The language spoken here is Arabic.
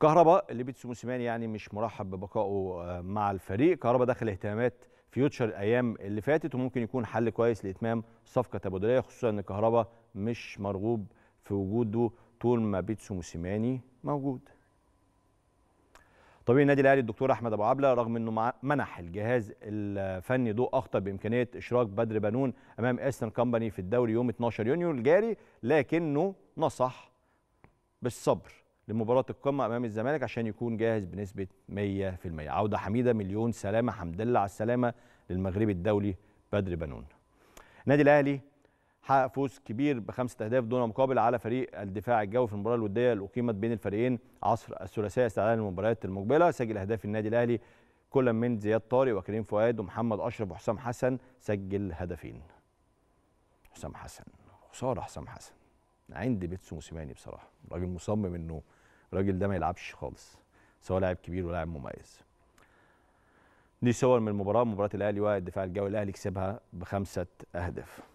كهربا اللي بيتسو موسيماني يعني مش مرحب ببقائه آه، مع الفريق كهربا دخل اهتمامات فيوتشر الايام اللي فاتت وممكن يكون حل كويس لاتمام صفقه تبادليه خصوصا ان كهربا مش مرغوب في وجوده طول ما بيتسو موسيماني موجود طبيب النادي الاهلي الدكتور احمد ابو عبله رغم انه منح الجهاز الفني ضوء اخطر بامكانيه اشراك بدر بنون امام استن كومباني في الدوري يوم 12 يونيو الجاري لكنه نصح بالصبر لمباراه القمه امام الزمالك عشان يكون جاهز بنسبه 100% عوده حميده مليون سلامه حمد لله على السلامه للمغربي الدولي بدر بنون النادي الاهلي حقق فوز كبير بخمسه اهداف دون مقابل على فريق الدفاع الجوي في المباراه الوديه اللي اقيمت بين الفريقين عصر الثلاثيه استعدادا للمباريات المقبله سجل اهداف النادي الاهلي كل من زياد طارق وكريم فؤاد ومحمد اشرف وحسام حسن سجل هدفين حسام حسن خساره حسام حسن عند بيتسو موسيماني بصراحه راجل مصمم انه الراجل ده ما يلعبش خالص سواء لاعب كبير ولا مميز دي صور من المباراه مباراه الاهلي والدفاع الجوي الاهلي كسبها بخمسه اهداف